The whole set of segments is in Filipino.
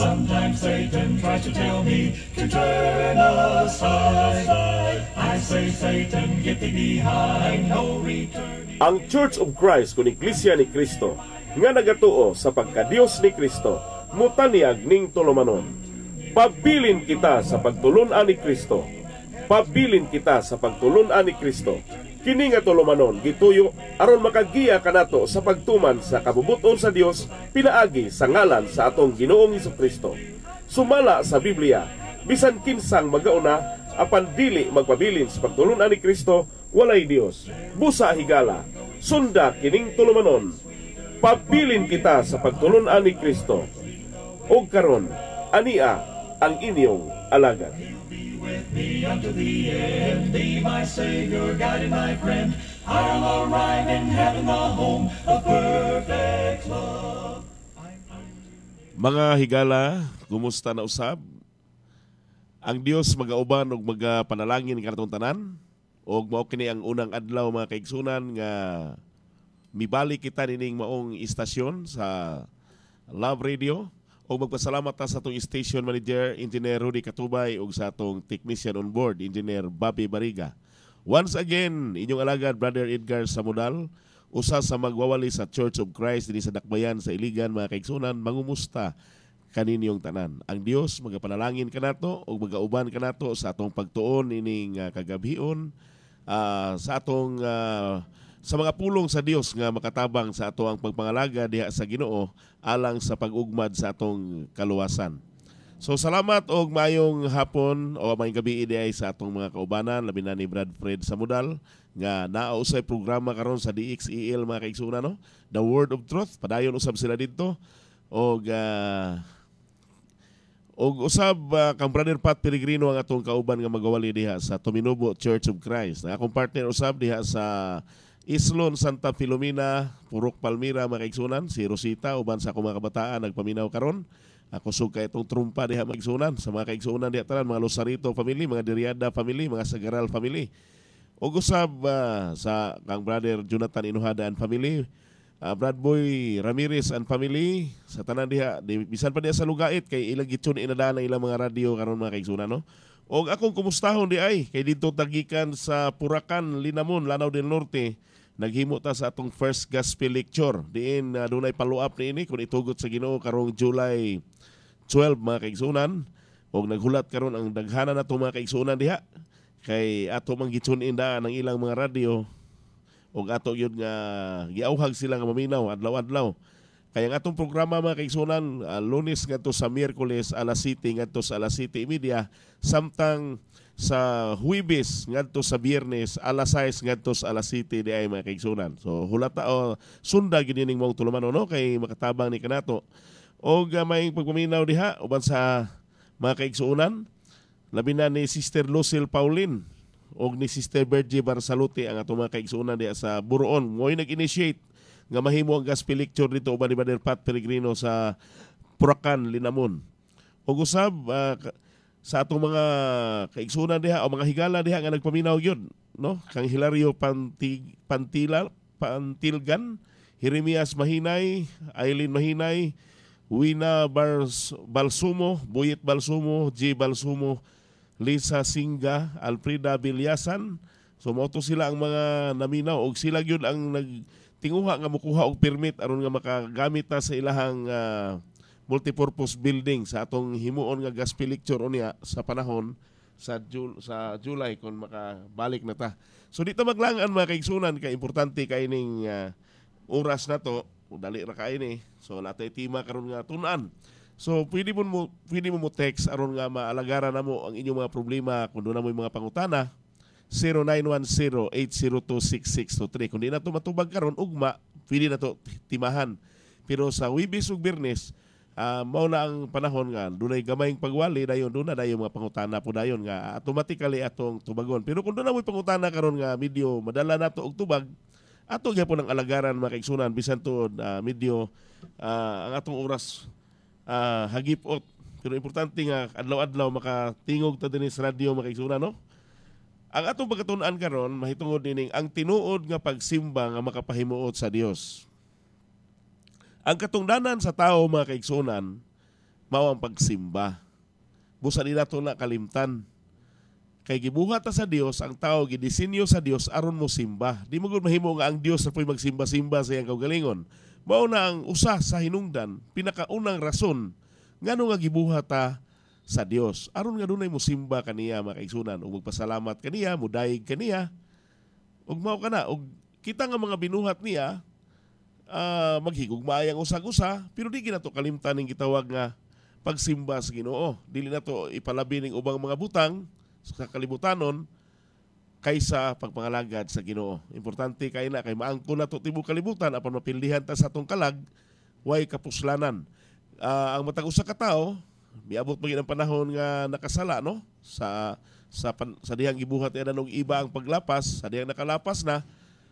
Sometimes Satan tries to tell me to turn aside. I say, Satan, get thee behind, no return. Ang Church of Christ kun Iglesia ni Kristo nga nagatuo sa pagka Dios ni Kristo mutaniag ning tulumanon. Pabilin kita sa pagtulunan ni Kristo. Pabilin kita sa pagtulunan ni Kristo Kini nga tulumanon gituyo aron makagiya kanato sa pagtuman sa kabubuton sa Dios pinaagi sa ngalan sa atong Ginoong Kristo. Sumala sa Biblia bisan kinsang magauna apan dili magpabilin sa pagtulunan ni Kristo walay Dios. Busa higala sunda kining tulumanon. Papilin kita sa pagtulunan ni Kristo. Og karon ania ang inyong alagad me unto the end. Thee, my Savior, guide and my friend. I'll arrive in heaven, the home of perfect love. Mga higala, kumusta na usab? Ang Dios magauban og magapanalangin kanatong tanan og mao kini ang unang adlaw mga kaigsunan nga mibalik kita nining maong istasyon sa Love Radio o magpasalamat ta sa atong station manager, Engineer Rudy Katubay ug sa atong technician on board, Engineer Bobby Bariga. Once again, inyong alagad Brother Edgar Samudal, usa sa magwawali sa Church of Christ dinhi sa Dakbayan sa Iligan mga kaigsunan, mangumusta kaninyong tanan. Ang Dios magapanalangin kanato ug magauban kanato sa atong pagtuon ining uh, kagabhion uh, sa atong uh, sa mga pulong sa Dios nga makatabang sa ato ang pagpangalaga diha sa Ginoo alang sa pagugmad sa atong kaluwasan. So salamat og maayong hapon o maayong gabi diay sa atong mga kaubanan labi na ni Brad Fred Samudal nga naa usay programa karon sa DXEL mga kaigsoona no The Word of Truth padayon usab sila didto og uh, og usab uh, kang brother Pat Peregrino ang atong kauban nga magawali diha sa Tominobo Church of Christ. Ang akong partner usab diha sa Islon, Santa Filomena, Purok Palmira, mga Si Rosita, uban sa akong mga kabataan, nagpaminaw karon. Ako suka itong trumpa diha mga Sa mga kaigsunan diha tanan, mga Losarito family, mga Diriada family, mga Sagaral family. O gusab uh, ah, sa kang brother Jonathan Inuhada and family, uh, Brad Boy Ramirez and family, sa tanan diha, di, bisan pa diha sa lugait, kay ilang gitsun inadaan ang ilang mga radio karon mga kaigsunan, no? O akong kumustahon di ay, kay dito tagikan sa Purakan, Linamon, Lanao del Norte, naghimo ta sa atong first gospel lecture diin uh, ah, dunay paluap niini kun itugot sa Ginoo karong July 12 mga kaigsunan ug naghulat karon ang daghanan nato mga kaigsunan diha kay ato mang gitune in ang ilang mga radio ug ato yun nga giauhag sila nga maminaw adlaw-adlaw kay ang atong programa mga kaigsunan uh, Lunes ngadto sa Miyerkules alas 7 ngadto sa alas 7 7:30 samtang sa Huwibis ngadto sa Biyernes alas 6 ngadto sa alas 7 di ay mga kaigsunan. So hulata o oh, sunda gid ning mong tuluman no kay makatabang ni kanato. Og uh, pagpaminaw diha uban sa mga kaigsunan labi na ni Sister Lucille Pauline og ni Sister Bergie Barsaluti ang ato mga kaigsunan diha sa Buruon. Ngoy nag-initiate nga mahimo ang gospel lecture dito uban ni Brother Pat Peregrino sa Purakan Linamon. Og usab uh, sa atong mga kaigsunan diha o mga higala diha nga nagpaminaw gyud no kang Hilario Pantig, Pantila Pantilgan Jeremias Mahinay Aileen Mahinay Wina Bars, Balsumo, Buyit Balsumo, G. Balsumo, Lisa Singa, Alfreda Bilyasan. So moto sila ang mga naminaw og sila gyud ang nagtinguha nga mukuha og permit aron nga makagamit na sa ilahang uh, multipurpose building sa atong himuon nga gas lecture unya sa panahon sa Jul sa July kon makabalik na ta. So dito maglangan mga kaigsunan kay importante kay ning uh, oras na to dali ra kay ni. So natay tima karon nga tunan. an So pwede mo pwede mo mo text aron nga maalagara namo ang inyong mga problema kun do na mga pangutana 0910-802-6623. Kung di na ito matubag karon ugma, pwede na to timahan. Pero sa Wibis ug Birnes, uh, mao na ang panahon nga dunay gamayng pagwali dayon duna dayon mga pangutana po dayon nga ah, automatically atong tubagon pero kung dunay pangutana karon nga medyo madala nato og tubag ato gyapon ang alagaran mga kaigsunan bisan tuod uh, ah, medyo uh, ang atong oras uh, hagipot pero importante nga adlaw-adlaw makatingog ta dinhi sa radyo mga kaigsunan no ang atong pagkatun-an karon mahitungod nining ang tinuod nga pagsimba nga makapahimuot sa Dios ang katungdanan sa tao, mga kaigsunan, mao ang pagsimba. Busa nila to na kalimtan. Kay gibuhat sa Dios ang tao gidisenyo sa Dios aron mo simba. Di mo gud mahimo nga ang Dios ra magsimba-simba sa iyang kaugalingon. Mao na ang usa sa hinungdan, pinakaunang rason ngano nga gibuhat ta sa Dios. Aron nga dunay mo simba kaniya mga kaigsunan ug magpasalamat kaniya, mudayig kaniya. Ug mao kana ug kita nga mga binuhat niya uh, ah, maghigugmaayang usag-usa pero di ginato kalimtan ning gitawag nga pagsimba sa Ginoo dili na to ipalabi ning ubang mga butang sa kalibutanon kaysa pagpangalagad sa Ginoo importante kay na kay maangko na to tibuok kalibutan apan mapildihan ta sa atong kalag way kapuslanan uh, ang matag usa ka tawo miabot pagin ang panahon nga nakasala no sa sa pan, sa dihang gibuhat era og iba ang paglapas sa dihang nakalapas na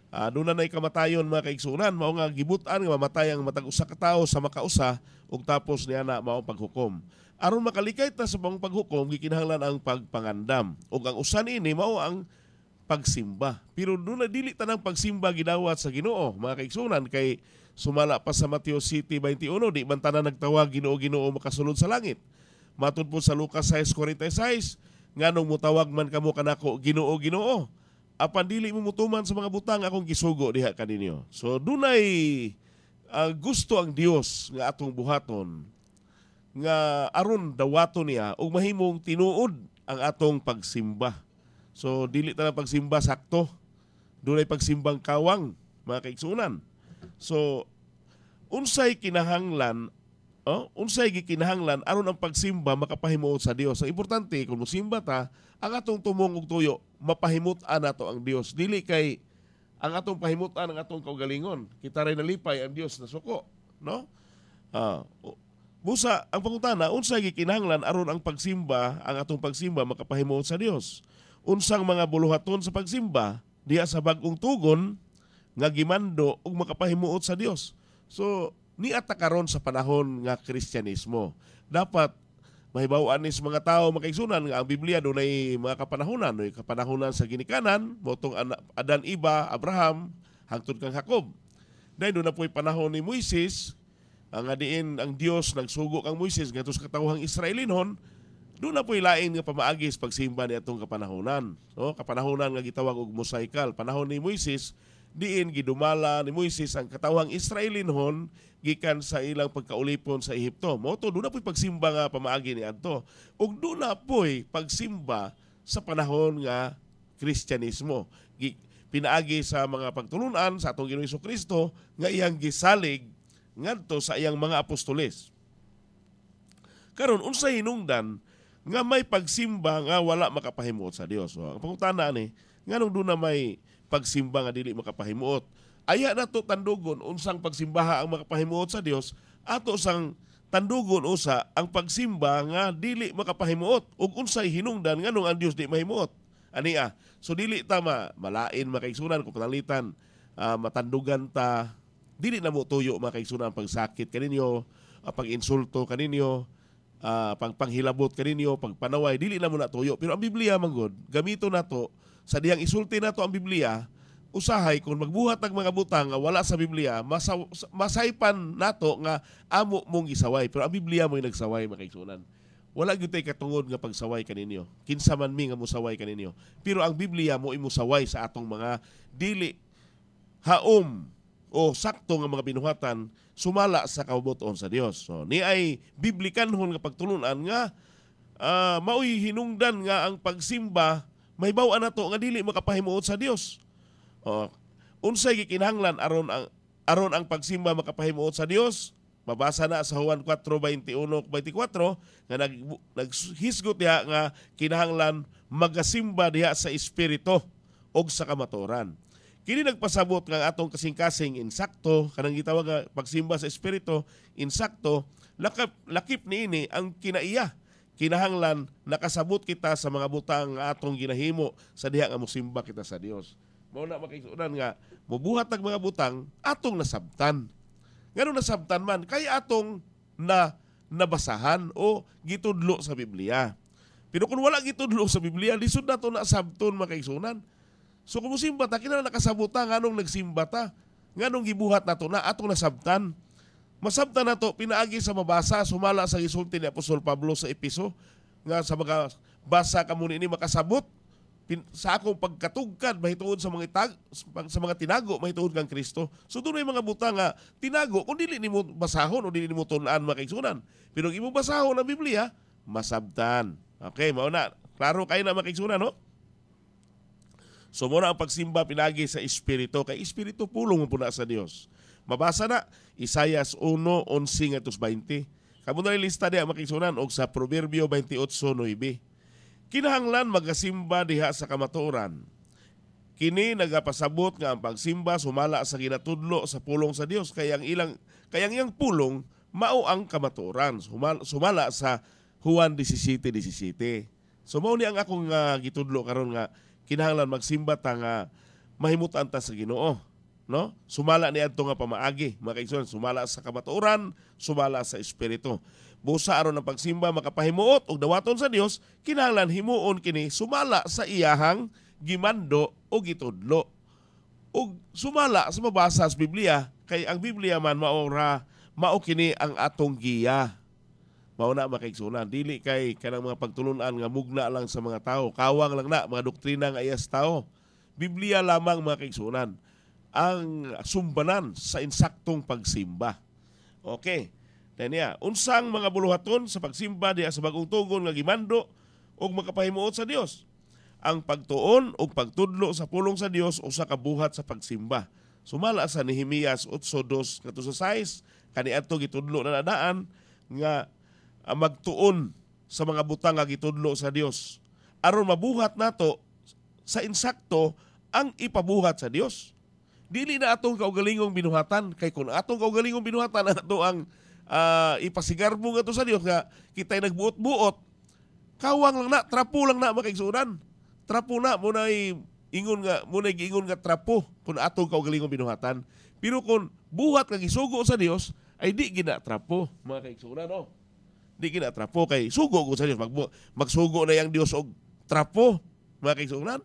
Uh, ah, nuna na'y kamatayon mga kaigsunan, mao nga gibutan nga mamatay ang matag usa ka tawo sa makausa ug tapos niya na mao paghukom. Aron makalikay ta sa bang paghukom, gikinahanglan ang pagpangandam ug ang usan ini mao ang pagsimba. Pero nuna dili tanang pagsimba gidawat sa Ginoo, mga kaigsunan kay sumala pa sa Mateo City 21, di man tanan nagtawag Ginoo Ginoo makasulod sa langit. Matud po sa Lucas 6:46, nganong mutawag man kamo kanako Ginoo Ginoo, apan dili mo mutuman sa mga butang akong gisugo diha kaninyo. So dunay uh, gusto ang Dios nga atong buhaton nga aron dawaton niya ug mahimong tinuod ang atong pagsimba. So dili ta pagsimba sakto. Dunay pagsimbang kawang mga kaigsunan. So unsay kinahanglan Oh, unsay gikinahanglan aron ang pagsimba makapahimuot sa Dios. Ang importante kung mosimba ta, ang atong tumong og tuyo mapahimut-an nato ang Dios dili kay ang atong pahimutan ang atong kaugalingon. Kita ray nalipay ang Dios na suko, no? Ah, busa ang pangutana unsay gikinahanglan aron ang pagsimba, ang atong pagsimba makapahimuot sa Dios. Unsang mga buluhaton sa pagsimba diha sa bagong tugon nga gimando og makapahimuot sa Dios. So, ni atakaron sa panahon nga Kristyanismo. Dapat mahibawaan ni sa mga tao makaigsunan nga ang Biblia doon ay mga kapanahonan, no? kapanahonan sa ginikanan, motong Adan Iba, Abraham, hangtod kang Jacob. Dahil doon na po'y panahon ni Moises, ang adiin ang Dios nagsugo kang Moises ngadto sa katawhang Israelinon doon na po'y lain nga pamaagis pagsimba ni atong kapanahonan. No? Oh, kapanahonan nga gitawag og mosaical. Panahon ni Moises, diin gidumala ni Moises ang katawang Israelinhon gikan sa ilang pagkaulipon sa Ehipto. Mo to do na poy pagsimba nga pamaagi ni adto. Ug do na poy pagsimba sa panahon nga Kristyanismo. Pinaagi sa mga pagtulunan sa atong Ginoong Hesus Kristo nga iyang gisalig ngadto sa iyang mga apostoles. Karon unsa hinungdan nga may pagsimba nga wala makapahimot sa Dios. So, ang pangutana ni nganong do na may pagsimba nga dili makapahimuot. Aya na to tandugon unsang pagsimbaha ang makapahimuot sa Dios ato sang tandugon usa ang pagsimba nga dili makapahimuot ug unsay hinungdan nganong ang Dios di mahimuot. Ania, ah, so dili tama malain makaigsunan ko panalitan uh, matandugan ta dili na mo tuyo makaigsunan ang pagsakit kaninyo uh, ah, pag-insulto kaninyo uh, panghilabot kaninyo pagpanaway dili na mo na tuyo pero ang Biblia man gud gamito na to sa diyang isulti nato ang Biblia, usahay kung magbuhat ng mga butang nga wala sa Biblia, masa, masaypan nato nga amo mong isaway. Pero ang Biblia mo'y nagsaway, mga kaigsunan. Wala gyud tay katungod nga pagsaway kaninyo. Kinsa man mi nga musaway kaninyo. Pero ang Biblia mo imusaway sa atong mga dili haom o sakto nga mga binuhatan sumala sa kabuton sa Dios. So ni ay biblikanhon nga pagtulunan nga uh, maoy nga ang pagsimba may bawa na to nga dili makapahimuot sa Dios. O, unsay gikinahanglan aron ang aron ang pagsimba makapahimuot sa Dios? Mabasa na sa Juan 4:21-24 nga nag, naghisgot diha nga kinahanglan magasimba diha sa espiritu og sa kamatoran. Kini nagpasabot nga atong kasing-kasing insakto kanang gitawag nga pagsimba sa espiritu insakto lakip lakip niini ang kinaiya kinahanglan nakasabot kita sa mga butang nga atong ginahimo sa diha nga mosimba kita sa Dios. Mao na makisudan nga mubuhat ang mga butang atong nasabtan. Ngano nasabtan man kay atong na nabasahan o gitudlo sa Biblia. Pero kung wala gitudlo sa Biblia, lisod na to na sabton mga So kung musimba ta, kinala nakasabuta, nganong nagsimba ta, nganong gibuhat na to na, atong nasabtan. Masabta na to, pinaagi sa mabasa, sumala sa gisulti ni Apostol Pablo sa episo, nga sa mga basa ka muna ini makasabot, pin, sa akong pagkatugkad, mahituod sa mga itag, sa mga tinago, mahituod kang Kristo. So doon mga buta nga, tinago, kung dili ni mo basahon o dili ni mo tunaan mga kaigsunan. Pero kung basahon ang Biblia, masabtan. Okay, mauna. Klaro kayo na mga kaigsunan, no? So muna ang pagsimba pinagi sa Espiritu, kay Espiritu pulong mo po na sa Dios Mabasa na, Isaias 1.11 atos 20. Kamu na lista diha makisunan og sa Proverbio 28.9. Kinahanglan magasimba diha sa kamatuoran. Kini nagapasabot nga ang pagsimba sumala sa ginatudlo sa pulong sa Dios kay ang ilang kay ang iyang pulong mao ang kamatuoran sumala, sumala sa Juan 17.17. 17. So mao ni ang akong uh, gitudlo karon nga kinahanglan magsimba ta nga mahimutan ta sa Ginoo no? Sumala ni adto nga pamaagi, mga kaigsoon, sumala sa kamatuoran, sumala sa espiritu. Busa aron ang pagsimba makapahimuot og dawaton sa Dios, kinahanglan himuon kini sumala sa iyahang gimando o gitudlo. Og sumala sa mabasa sa Biblia kay ang Biblia man mao ra mao kini ang atong giya. Mao na makaigsunan dili kay kanang mga pagtulunan nga mugna lang sa mga tao, kawang lang na mga doktrina nga iyas tao. Biblia lamang mga kaigsunan ang sumbanan sa insaktong pagsimba. Okay. Dahil unsang mga buluhaton sa pagsimba diya sa bagong tugon nga gimando o makapahimuot sa Dios. Ang pagtuon o pagtudlo sa pulong sa Dios o sa kabuhat sa pagsimba. Sumala sa Nehemias 8.2 kato sa kani ato gitudlo na nadaan nga magtuon sa mga butang nga gitudlo sa Dios. Aron mabuhat nato sa insakto ang ipabuhat sa Dios dili na atong kaugalingong binuhatan kay kun atong kaugalingong binuhatan ato ang uh, ipasigarbo nga to sa Dios nga kita nagbuot-buot kawang lang na trapo lang na makigsuran trapo na mo na ingon nga mo na giingon nga trapo kun atong kaugalingong binuhatan pero kun buhat nga gisugo sa Dios ay di gina trapo mga kaigsunan no oh. di gina trapo kay sugo ko sa Dios mag magsugo na yang Dios og trapo mga kaigsunan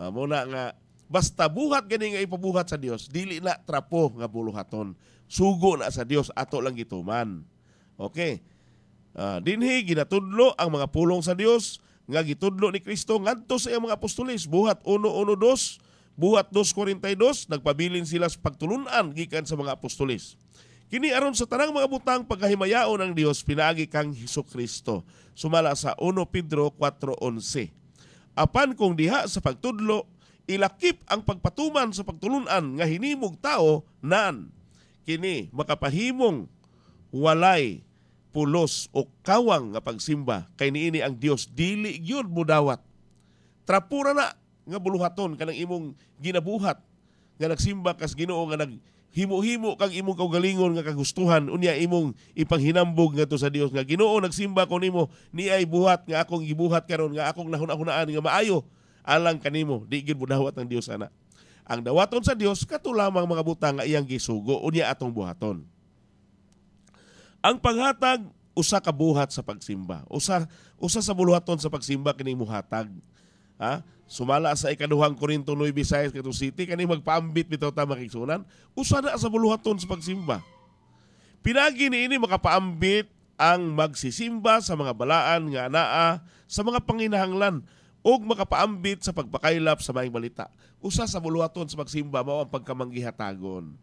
uh, ah, mo na nga Basta buhat gani nga ipabuhat sa Dios, dili na trapo nga buluhaton. Sugo na sa Dios ato lang gituman. Okay. Uh, dinhi ginatudlo ang mga pulong sa Dios nga gitudlo ni Kristo ngadto sa iyang mga apostolis buhat 1:1:2 buhat 2:42 nagpabilin sila sa pagtulunan gikan sa mga apostolis. Kini aron sa tanang mga butang pagkahimayaon ang Dios pinaagi kang Hesus Kristo. Sumala sa 1 Pedro 4:11. Apan kung diha sa pagtudlo ilakip ang pagpatuman sa pagtulunan nga hinimog tao nan kini makapahimong walay pulos o kawang nga pagsimba kay niini ang Dios dili gyud mudawat trapura na nga buluhaton kanang imong ginabuhat nga nagsimba kas Ginoo nga nag himo kag imong kaugalingon nga kagustuhan unya imong ipanghinambog nga to sa Dios nga Ginoo nagsimba ko nimo ni ay buhat nga akong gibuhat karon nga akong nahuna-hunaan nga maayo alang kanimo di gid budawat ang Dios ana ang dawaton sa Dios kato mga butang nga iyang gisugo unya atong buhaton ang paghatag usa ka buhat sa pagsimba usa usa sa buluhaton sa pagsimba kini muhatag ha sumala sa ikaduhang Korinto 9 Visayas kato City kani magpaambit bitaw ta makigsunan usa na sa buluhaton sa pagsimba pinagi ni ini makapaambit ang magsisimba sa mga balaan nga anaa sa mga panginahanglan ug makapaambit sa pagpakailap sa maayong balita. Usa sa buluhaton sa magsimba mao ang pagkamanggihatagon.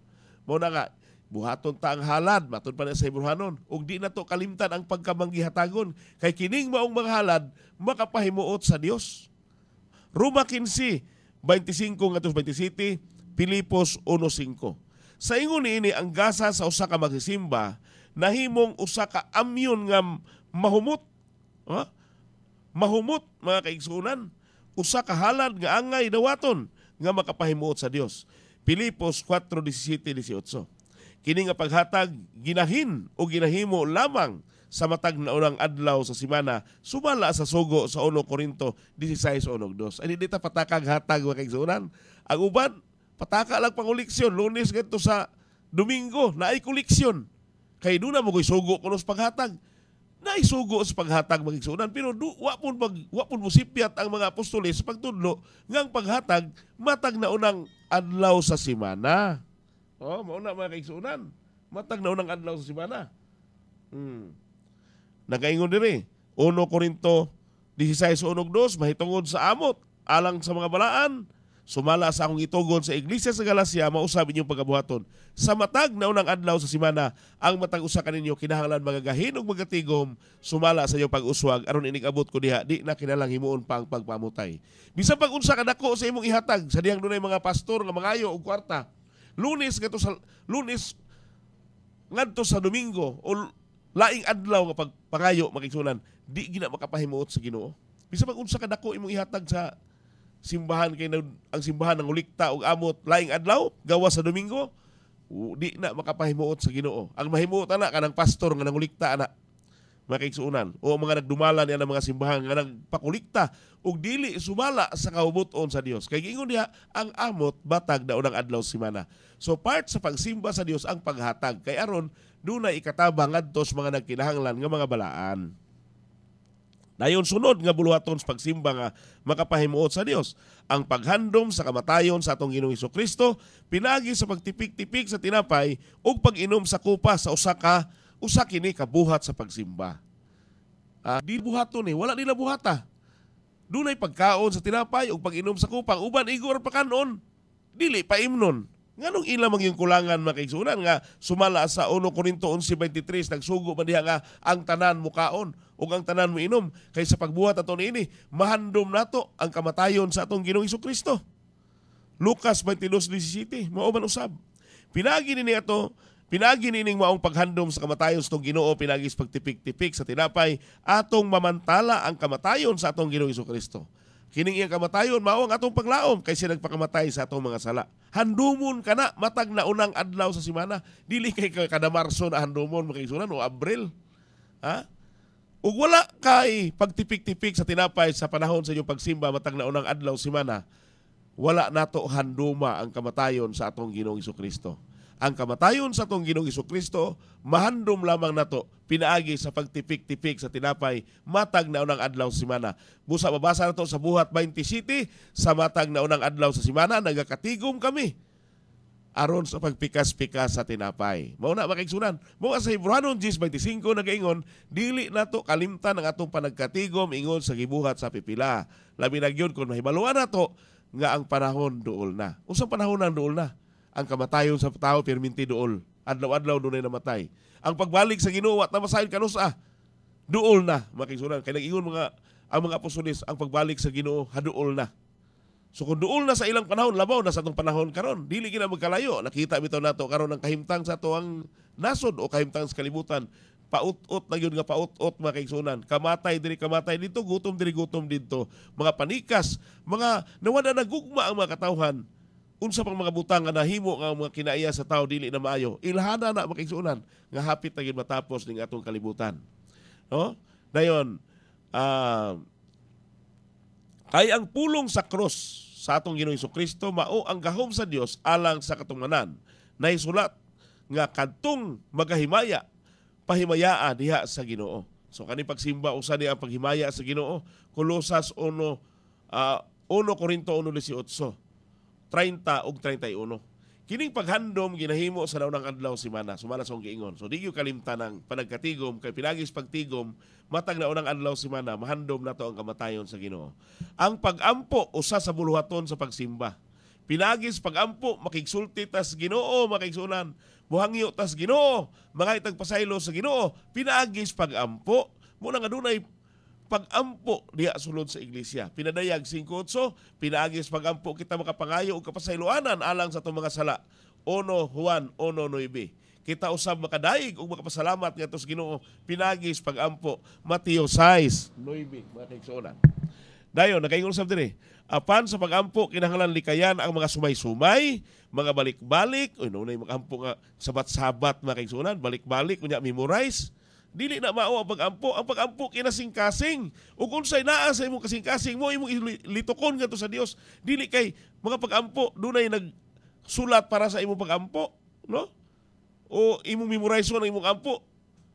Mao na nga buhaton ta ang halad matud pa na sa Hebrewanon ug di na to kalimtan ang pagkamanggihatagon kay kining maong mga halad makapahimuot sa Dios. Roma 15 25 ngadto 27 Filipos 1:5 sa ingon niini ang gasa sa usa ka magsimba nahimong usa ka amyon nga mahumot. Ha? Huh? mahumot mga kaigsunan usa ka halad nga angay dawaton nga makapahimuot sa Dios. Pilipos 4:17-18. Kini nga paghatag ginahin o ginahimo lamang sa matag na unang adlaw sa simana subala sa sugo sa 1 Korinto 16:2. Ani dita patakag hatag mga kaigsunan. Ang uban pataka lang pangoleksyon Lunes ngadto sa Domingo na ay koleksyon. Kay duna mo koy sugo kunos paghatag naisugo sa paghatag magigsunan. pero du, wa pun mag, wa pun musipiat ang mga apostoles sa pagtudlo ng paghatag matag na unang adlaw sa simana. Oh, mao na mga igsunan. Matag na unang adlaw sa simana. Hmm. Nagaingon diri 1 Korinto 16:2 mahitungod sa amot alang sa mga balaan Sumala sa akong itugon sa Iglesia sa Galacia, mausab inyong pagabuhaton. Sa matag na unang adlaw sa simana, ang matag usa kaninyo kinahanglan magagahin ug magatigom, sumala sa iyo pag-uswag aron inigabot ko diha di na kinalang himuon pa ang pagpamutay. Bisan pag unsa kadako sa imong ihatag sa dihang dunay mga pastor nga mangayo og kwarta. Lunes ngadto sa Lunes ngadto sa Domingo o laing adlaw nga pagpangayo makigsunan, di gina makapahimuot sa Ginoo. Bisan pag unsa kadako imong ihatag sa simbahan kay na, ang simbahan ng ulikta og amot laing adlaw gawa sa Domingo di na makapahimuot sa Ginoo. Ang mahimuot ana kanang pastor nga nangulikta ana mga o mga nagdumala niya ng mga simbahan nga nagpakulikta ug dili sumala sa kaubuton sa Dios. Kay giingon niya ang amot batag na unang adlaw semana. So part sa pagsimba sa Dios ang paghatag kay aron dunay ikatabang ngadto sa mga nagkinahanglan nga mga balaan. Dayon sunod nga buluhaton sa pagsimba nga makapahimuot sa Dios. Ang paghandom sa kamatayon sa atong Ginoong Kristo pinagi sa pagtipik-tipik sa tinapay ug pag-inom sa kupa sa usa ka usa kini kabuhat sa pagsimba. Ah, di buhaton ni, eh. wala nila buhata. Dunay pagkaon sa tinapay ug pag-inom sa kupa, uban igor pa kanon. Dili pa imnon. Nganong ila mang yung kulangan mga nga sumala sa 1 Corinto 11:23 nagsugo man diha nga ang tanan mukaon ug ang tanan miinom kay sa pagbuhat ato niini mahandom nato ang kamatayon sa atong Ginoong Kristo. Lucas 22:17 mao man usab. Pinagi ni ato Pinagi nining maong paghandom sa kamatayon sa atong Ginoo pinagi sa pagtipik-tipik sa tinapay atong mamantala ang kamatayon sa atong Ginoong Kristo. Kining iyang kamatayon mao ang atong paglaom kay siya nagpakamatay sa atong mga sala. Handumon kana matag na unang adlaw sa semana dili kay kada Marso na handumon makisulan o Abril. Ha? Ug wala kay pagtipik-tipik sa tinapay sa panahon sa inyong pagsimba matag naunang adlaw semana, wala nato handuma ang kamatayon sa atong Ginoong Kristo. Ang kamatayon sa atong Ginoong Kristo mahandom lamang nato pinaagi sa pagtipik-tipik sa tinapay matag naunang adlaw semana. Busa babasa nato sa buhat 20 City sa matag naunang adlaw sa semana nagakatigom kami aron sa pagpikas-pikas sa tinapay. Mao na makigsunan. Mao sa Hebrewon 10:25 nagaingon, dili na to kalimtan ang atong panagkatigom ingon sa gibuhat sa pipila. Labi na gyud kun mahibaluan nato nga ang panahon duol na. Unsang panahon ang duol na? Ang kamatayon sa tao pirminti duol. Adlaw-adlaw dunay namatay. Ang pagbalik sa Ginoo at namasayon kanusa. Duol na makigsunan kay nag-ingon mga ang mga apostolis ang pagbalik sa Ginoo haduol na. So kung duol na sa ilang panahon, labaw na sa itong panahon karon, dili gina magkalayo. Nakita bitaw nato karon ang kahimtang sa tuang nasod o kahimtang sa kalibutan. Paut-ut na yun nga paut-ut mga kaigsunan. Kamatay diri kamatay dito, gutom diri gutom dito. Mga panikas, mga nawala na gugma ang mga katawhan. Unsa pang mga butang nga nahimo nga mga kinaiya sa tao dili na maayo. Ilhana na mga kaigsunan nga hapit na yun matapos ning atong kalibutan. No? Dayon, ah uh, Kay ang pulong sa krus sa atong Ginoong Kristo mao ang gahom sa Dios alang sa katumanan na isulat nga kadtong magahimaya pahimayaa diha sa Ginoo. So kani pagsimba usa ni ang paghimaya sa Ginoo Colossians 1 ah, uh, 1 Korinto 1:18 30 ug 31. Kining paghandom ginahimo sa daunang adlaw si Mana, sumala sa giingon. So diyo kalimtan ang panagkatigom kay pinagis pagtigom matag na unang adlaw si Mana, mahandom nato ang kamatayon sa Ginoo. Ang pagampo usa sa buluhaton sa pagsimba. Pinagis pagampo makigsulti tas Ginoo makigsulan. Buhangyo tas Ginoo, mga itagpasaylo sa Ginoo. Pinagis pagampo mo nang adunay pagampo diha sulod sa iglesia. Pinadayag 5.8, pinaagis pagampo kita makapangayo o kapasailuanan alang sa itong mga sala. Ono Juan Ono 1.9. Kita usab makadayig o makapasalamat nga sa Ginoo pinagis pagampo Mateo 6.9 mga kaigsuonan. Dayon nakaingon sab dire. Apan sa pagampo kinahanglan likayan ang mga sumay-sumay, mga balik-balik, uy no nay magampo nga sabat-sabat mga balik-balik unya memorize dili na mao ang pagampo ang pagampo kinasing-kasing ug unsay naa sa imong kasingkasing mo imong litukon ngadto sa Dios dili kay mga pagampo dunay nag sulat para sa imong pagampo no o imong memorize ang imong ampo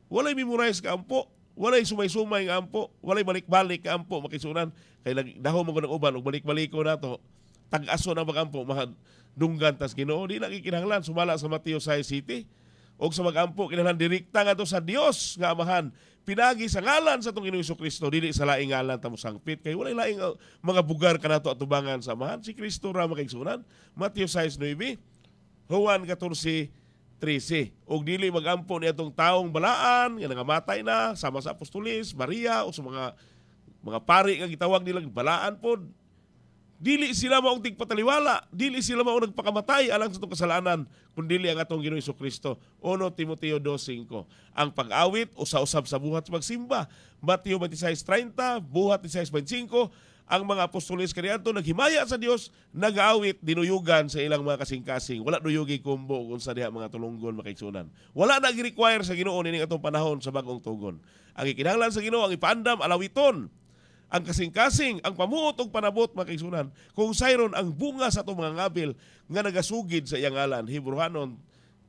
walay memorize ka ampo walay sumay-sumay nga ampo walay balik-balik ka ampo makisunan kay dahon mo ng uban ug balik-baliko balik nato tag-aso na pagampo mahad dunggan tas Ginoo di na kinahanglan sumala sa Mateo 6 City o sa magampo kinahanglan direkta nga to sa Dios nga amahan pinagi sa ngalan sa tong Ginoo Kristo dili sa laing ngalan ta mosangpit kay walay laing uh, mga bugar kanato atubangan sa amahan si Kristo ra makaigsunan Matthew 6:9 Juan 14:13 og dili magampo ni atong taong balaan nga nangamatay na sama sa apostolis Maria o sa mga mga pari nga gitawag nila balaan pod Dili sila maong tigpataliwala, dili sila maong nagpakamatay alang sa itong kasalanan, kundili ang atong Ginoo Iso Kristo. 1 Timoteo 2.5 Ang pag-awit, usa-usab sa buhat sa pagsimba. Mateo 26.30, buhat 26.25, ang mga apostoles kaniadto naghimaya sa Dios nagaawit dinuyugan sa ilang mga kasing-kasing wala duyugi kumbo kun sa diha mga tulunggon makaigsunan wala nag require sa Ginoo nining atong panahon sa bagong tugon ang ikinahanglan sa Ginoo ang ipaandam alawiton ang kasing-kasing, ang pamuot og panabot mga kung sayron ang bunga sa itong mga ngabil nga nagasugid sa iyang alan, Hebrohanon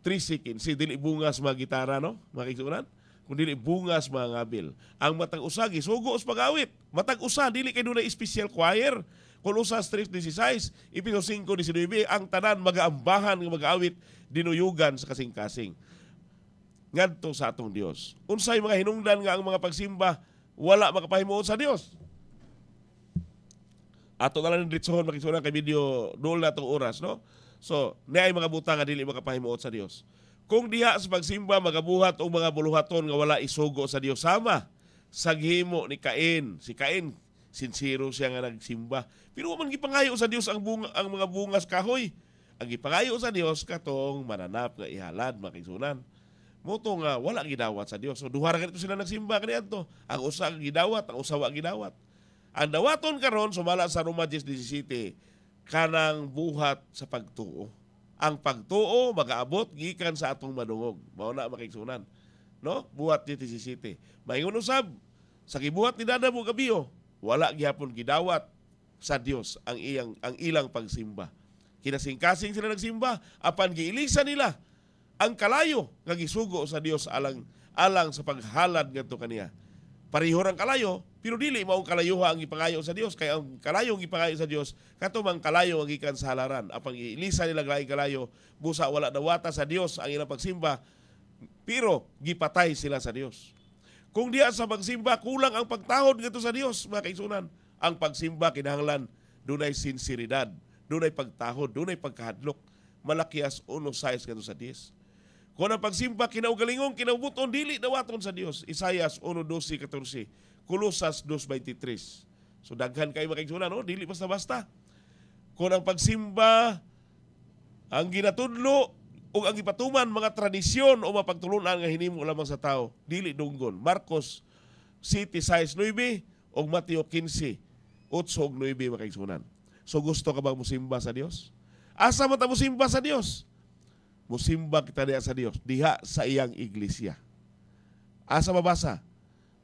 3.15, si dili bungas mga gitara, no? Mga kaigsunan? Kung dili bungas mga ngabil. Ang matag usagi, sugo us pagawit. Matag usa, dili kay dunay special choir. Colosas 3.16, Episo 5.19, ang tanan magaambahan ng mag dinuyugan sa kasing-kasing. Ngadto sa atong Dios. Unsay mga hinungdan nga ang mga pagsimba wala makapahimuot sa Dios ato na lang diretsohon makisunan kay video duol na itong oras, no? So, naay mga butang nga dili makapahimuot sa Dios. Kung diha sa pagsimba magabuhat og mga buluhaton nga wala isugo sa Dios sama sa gihimo ni Cain, si Cain sincere siya nga nagsimba. Pero man gipangayo sa Dios ang bunga, ang mga bungas kahoy. Ang gipangayo sa Dios katong mananap nga ihalad makisunan. Moto nga wala gidawat sa Dios. So duha ra sila nagsimba to. Ang usa gidawat, ang usa wa gidawat. Ang dawaton karon sumala sa Roma 10:17 kanang buhat sa pagtuo. Ang pagtuo magaabot gikan sa atong madungog. Mao na makigsunan. No? Buhat 10:17. Maingon usab sa gibuhat ni Dada mo gabi wala gihapon gidawat sa Dios ang iyang ang ilang pagsimba. Kinasingkasing sila nagsimba apan giilisa nila ang kalayo nga gisugo sa Dios alang alang sa paghalad ngadto kaniya. Pareho ang kalayo, pero dili mao kalayo ang ipangayo sa Dios kay ang kalayo ang ipangayo sa Dios katumang kalayo ang gikan sa halaran. Apang ilisa nila laing kalayo, busa wala dawata sa Dios ang ilang pagsimba, pero gipatay sila sa Dios. Kung diya sa pagsimba kulang ang pagtahod ngadto sa Dios, mga kaigsunan, ang pagsimba kinahanglan dunay sinseridad, dunay pagtahod, dunay pagkahadlok. Malaki as uno size kadto sa Dios kung ang pagsimba kinaugalingong kinaubuton dili dawaton sa Dios. Isaias 1:12-14, Kolosas 2:23. So daghan kay makaigsunan no, oh, dili basta-basta. Kung ang pagsimba ang ginatudlo o ang ipatuman mga tradisyon o mapagtulunan nga hinimo lamang sa tao, dili dunggon. Marcos City Size 9 o Mateo 15, 8 o 9 makaigsunan. So gusto ka bang musimba sa Dios? Asa man ta musimba sa Dios? musimba kita diha sa Dios diha sa iyang iglesia asa mabasa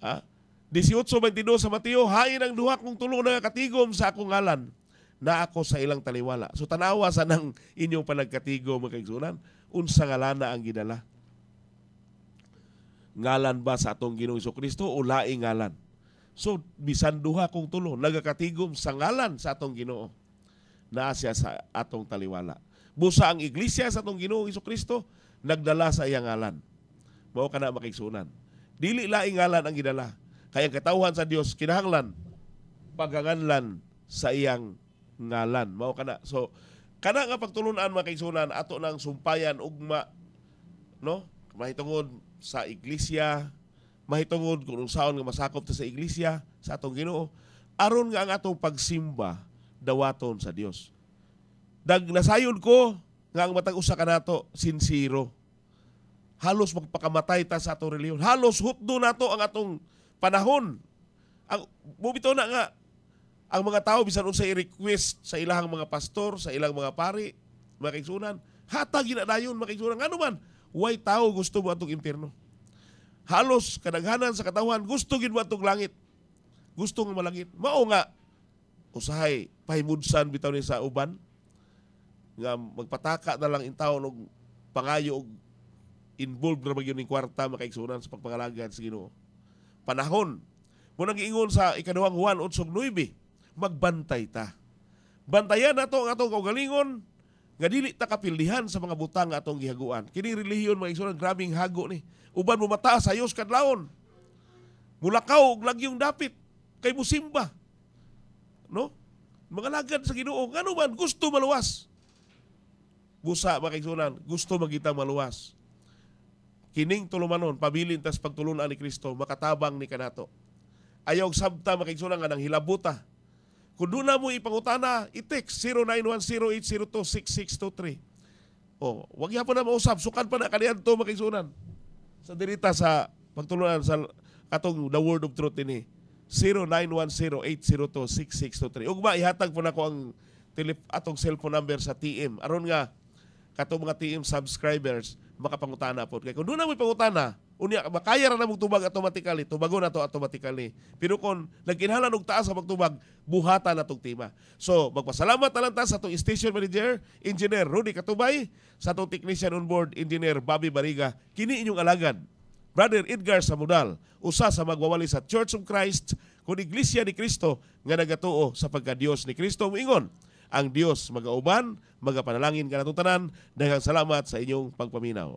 ha 18:22 sa Mateo hain ang duha kong tulong nga katigom sa akong ngalan na ako sa ilang taliwala so tanawa sa nang inyong panagkatigom mga kaigsunan unsa ngalana ang gidala ngalan ba sa atong Ginoong Kristo o laing ngalan so bisan duha kong tulo nagakatigom sa ngalan sa atong Ginoo na siya sa atong taliwala busa ang iglesia sa atong Ginoo Hesus Kristo nagdala sa iyang ngalan. Mao kana makigsunan. Dili laing ngalan ang gidala kay ang katawhan sa Dios kinahanglan paganganlan sa iyang ngalan. Mao kana. So kana nga pagtulunan mga kaigsunan ato nang sumpayan ugma no? Mahitungod sa iglesia, mahitungod kung unsaon nga masakop ta sa iglesia sa atong Ginoo aron nga ang atong pagsimba dawaton sa Dios. Dag nasayod ko nga ang matag usa kanato sinsiro. Halos magpakamatay ta sa ato reliyon. Halos hutdo nato ang atong panahon. Ang mubito na nga ang mga tao bisan i request sa ilang mga pastor, sa ilang mga pari, mga kaigsunan, hatag gina dayon mga kaigsunan ngano man way tao gusto mo atong impierno. Halos kadaghanan sa katawhan gusto gid mo atong langit. Gusto nga malangit. Mao nga usahay pahimudsan bitaw ni sa uban nga magpataka na lang intawon og pangayo og involved na magyon ning kwarta makaigsunan sa pagpangalagad sa Ginoo. Panahon mo nang giingon sa ikaduhang Juan 8:9 magbantay ta. Bantayan nato ang atong kaugalingon nga dili ta kapildihan sa mga butang nga atong gihaguan. Kini relihiyon mga grabing hago ni. Uban mo mata sa ayos kadlawon. Mulakaw og lagyong dapit kay musimba. No? Mga lagad sa Ginoo, ngano man gusto maluwas. Busa mga kaigsunan, gusto magita maluwas. Kining tulumanon, pabilin tas pagtulunan ni Kristo, makatabang ni kanato. Ayaw sabta mga kaigsunan nga ng hilabuta. Kung doon na mo ipangutana, i-text 0910802663. O, wag yapon na mausap, sukan pa na kaniyan to mga Sa dirita sa pagtulunan sa katong The Word of Truth ini. 0910802663. Ugma ihatag po na ko ang atong cellphone number sa TM. Aron nga kato mga TM subscribers makapangutana po. Kaya kung doon na may pangutana, unya makaya ra na mong tubag automatically tubagon na to automatically pero kon nagkinahanglan og taas sa pagtubag buhata na tong tima so magpasalamat na lang ta sa atong station manager engineer Rudy Katubay sa atong technician on board engineer Bobby Bariga kini inyong alagan brother Edgar Samudal usa sa magwawali sa Church of Christ kun Iglesia ni Kristo nga nagatuo sa pagka Dios ni Kristo moingon ang Dios magauban, magapanalangin kanatong tanan. Daghang salamat sa inyong pagpaminaw.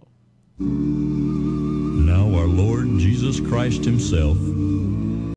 Now our Lord Jesus Christ himself